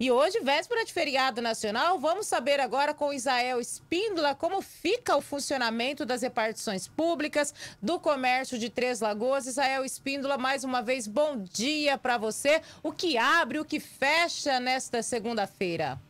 E hoje, véspera de feriado nacional, vamos saber agora com Isael Espíndola como fica o funcionamento das repartições públicas do comércio de Três Lagoas. Isael Espíndola, mais uma vez, bom dia para você. O que abre, o que fecha nesta segunda-feira?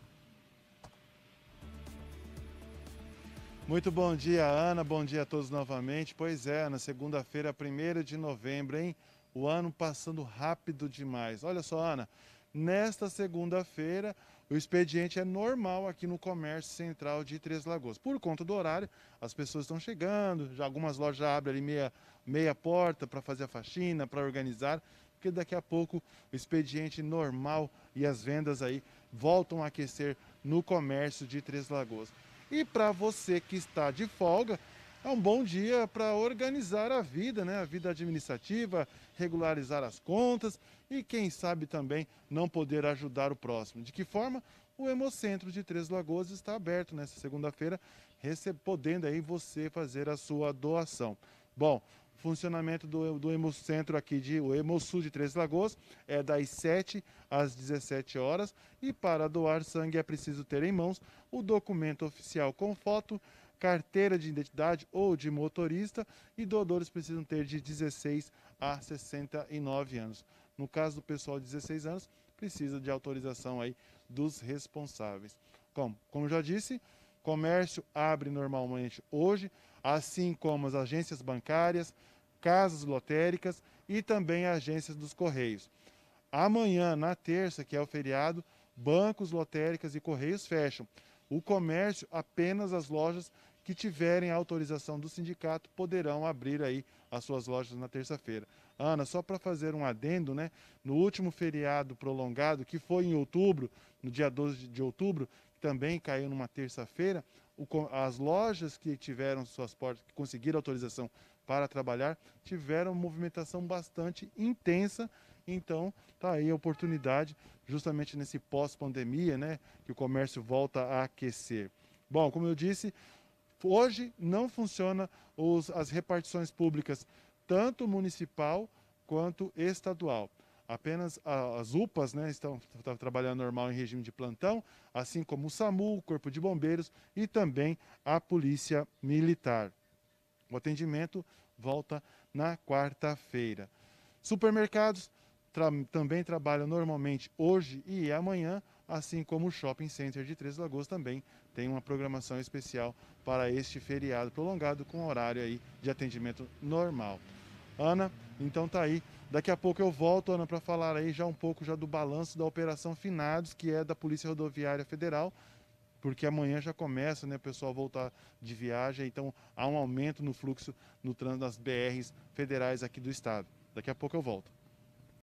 Muito bom dia, Ana. Bom dia a todos novamente. Pois é, na segunda-feira, 1 de novembro, hein? O ano passando rápido demais. Olha só, Ana, Nesta segunda-feira, o expediente é normal aqui no comércio central de Três Lagoas. Por conta do horário, as pessoas estão chegando, já algumas lojas já abrem ali meia, meia porta para fazer a faxina, para organizar, porque daqui a pouco o expediente normal e as vendas aí voltam a aquecer no comércio de Três Lagoas. E para você que está de folga, é um bom dia para organizar a vida, né? A vida administrativa, regularizar as contas e quem sabe também não poder ajudar o próximo. De que forma? O Hemocentro de Três Lagoas está aberto nesta segunda-feira, podendo aí você fazer a sua doação. Bom, funcionamento do, do Hemocentro aqui de o Hemosul de Três Lagoas é das 7 às 17 horas e para doar sangue é preciso ter em mãos o documento oficial com foto, carteira de identidade ou de motorista e doadores precisam ter de 16 a 69 anos. No caso do pessoal de 16 anos, precisa de autorização aí dos responsáveis. Como, como já disse, comércio abre normalmente hoje, assim como as agências bancárias, casas lotéricas e também agências dos correios. Amanhã, na terça, que é o feriado, bancos, lotéricas e correios fecham. O comércio, apenas as lojas que tiverem autorização do sindicato poderão abrir aí as suas lojas na terça-feira. Ana, só para fazer um adendo, né? No último feriado prolongado, que foi em outubro, no dia 12 de outubro, também caiu numa terça-feira, as lojas que tiveram suas portas, que conseguiram autorização para trabalhar, tiveram movimentação bastante intensa então, tá aí a oportunidade, justamente nesse pós-pandemia, né, que o comércio volta a aquecer. Bom, como eu disse, hoje não funciona os, as repartições públicas, tanto municipal quanto estadual apenas as UPAs né, estão, estão, tá trabalhando normal em regime de plantão, assim como o SAMU, o Corpo de Bombeiros e também a Polícia Militar. O atendimento volta na quarta-feira. Supermercados tra também trabalha normalmente hoje e amanhã, assim como o Shopping Center de Três Lagoas também tem uma programação especial para este feriado prolongado com horário aí de atendimento normal. Ana, então tá aí. Daqui a pouco eu volto, Ana, para falar aí já um pouco já do balanço da Operação Finados, que é da Polícia Rodoviária Federal, porque amanhã já começa, né, o pessoal voltar de viagem, então há um aumento no fluxo no trânsito das BRs federais aqui do estado. Daqui a pouco eu volto.